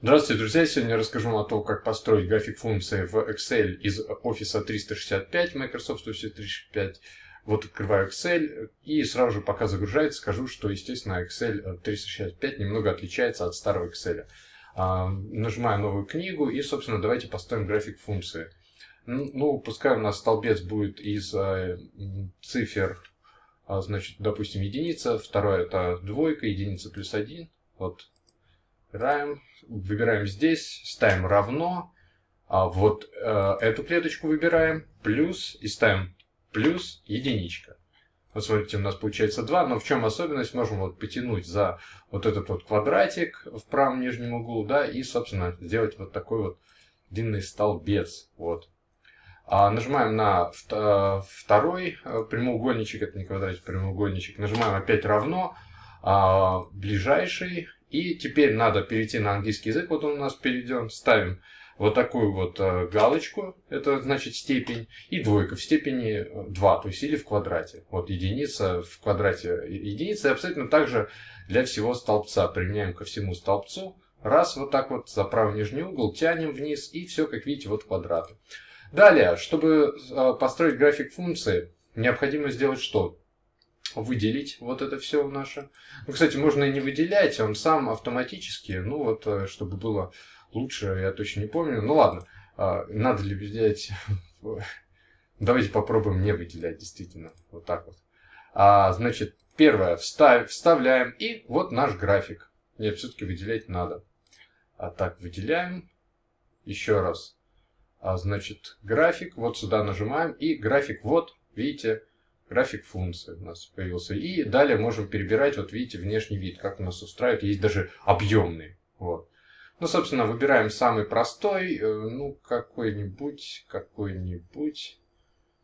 Здравствуйте, друзья! Сегодня я расскажу вам о том, как построить график функции в Excel из Office 365, Microsoft Office 365. Вот открываю Excel и сразу же, пока загружается, скажу, что, естественно, Excel 365 э, немного отличается от старого Excel. А, нажимаю новую книгу и, собственно, давайте построим график функции. Ну, пускай у нас столбец будет из э, цифр, а, значит, допустим, единица, второе это двойка, единица плюс один, вот Выбираем, выбираем здесь, ставим равно, а вот э, эту клеточку выбираем, плюс, и ставим плюс единичка. Вот смотрите, у нас получается 2, но в чем особенность? Можем вот потянуть за вот этот вот квадратик в правом нижнем углу, да, и, собственно, сделать вот такой вот длинный столбец, вот. А, нажимаем на э, второй э, прямоугольничек, это не квадратик, прямоугольничек, нажимаем опять равно, а, ближайший, и теперь надо перейти на английский язык. Вот он у нас перейден. Ставим вот такую вот э, галочку, это значит степень, и двойка в степени 2, э, то есть или в квадрате. Вот единица в квадрате единицы. И абсолютно так же для всего столбца. Применяем ко всему столбцу. Раз, вот так вот за правый нижний угол, тянем вниз, и все, как видите, вот квадраты. Далее, чтобы э, построить график функции, необходимо сделать что? выделить вот это все наше. Ну, кстати, можно и не выделять, он сам автоматически, ну вот, э, чтобы было лучше, я точно не помню. Ну ладно, а, надо ли выделять? Давайте попробуем не выделять, действительно, вот так вот. А, значит, первое, встав, вставляем, и вот наш график. Нет, все-таки выделять надо. А так, выделяем, еще раз. А, значит, график, вот сюда нажимаем, и график вот, видите, график функции у нас появился. И далее можем перебирать, вот видите, внешний вид, как у нас устраивает. Есть даже объемный. Вот. Ну, собственно, выбираем самый простой, э, ну, какой-нибудь, какой-нибудь.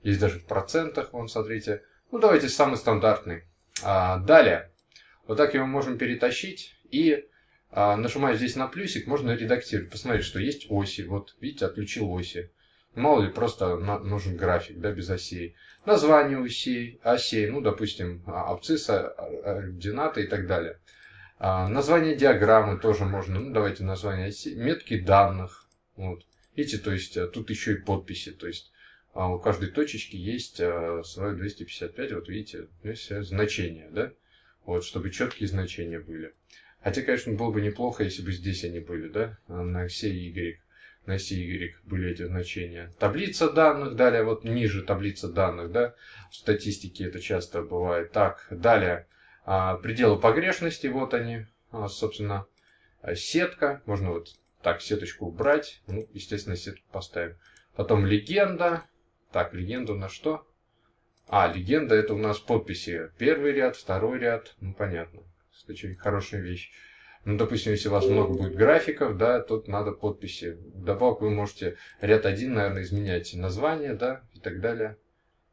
Есть даже в процентах, вон, смотрите. Ну, давайте самый стандартный. А, далее. Вот так его можем перетащить и а, нажимая здесь на плюсик, можно редактировать. Посмотреть, что есть оси. Вот, видите, отключил оси. Мало ли, просто нужен график, да, без осей. Название усей, осей, ну, допустим, а, абцисса, а, а, ордината и так далее. название диаграммы тоже можно, ну, давайте название осей. Метки данных, вот. Видите, то есть, э, тут еще и подписи, то есть, у каждой точечки есть свое 255, вот видите, э, значение, да? Вот, чтобы четкие значения были. Хотя, конечно, было бы неплохо, если бы здесь они были, да, на оси Y на Си Y были эти значения. Таблица данных, далее вот ниже таблица данных, да, в статистике это часто бывает. Так, далее а, пределы погрешности, вот они, а, собственно, а, сетка, можно вот так сеточку убрать, ну, естественно, сетку поставим. Потом легенда, так, легенду на что? А, легенда это у нас подписи. Первый ряд, второй ряд, ну понятно. Это очень хорошая вещь. Ну, допустим, если у вас много будет графиков, да, тут надо подписи. Добавок вы можете ряд один, наверное, изменять название, да, и так далее.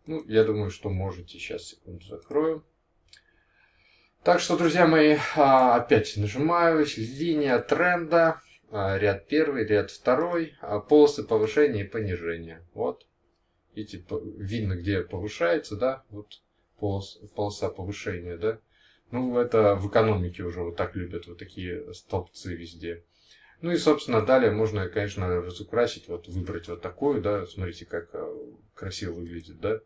Ну, я думаю, что можете. Сейчас, секунду, закрою. Так что, друзья мои, а, опять нажимаю, линия тренда, а, ряд первый, ряд второй, а, полосы повышения и понижения. Вот. И видно, где повышается, да, вот полос, полоса повышения, да. Ну, это в экономике уже вот так любят вот такие столбцы везде. Ну и, собственно, далее можно, конечно, разукрасить, вот выбрать вот такую, да, смотрите, как э, красиво выглядит, да,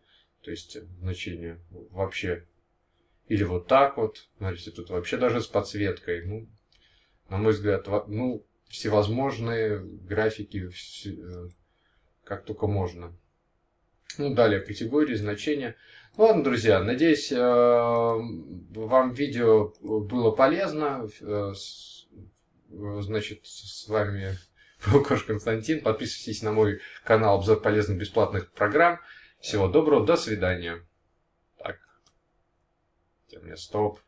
то есть значение вообще. Или вот так вот, смотрите, тут вообще даже с подсветкой, ну, на мой взгляд, ну, всевозможные графики, э, как только можно. Ну, далее категории, значения. Ну, ладно, друзья, надеюсь, э, вам видео было полезно. Э, э, значит, с вами был Кош Константин. Подписывайтесь на мой канал «Обзор полезных бесплатных программ». Всего доброго, до свидания. Так. У меня стоп.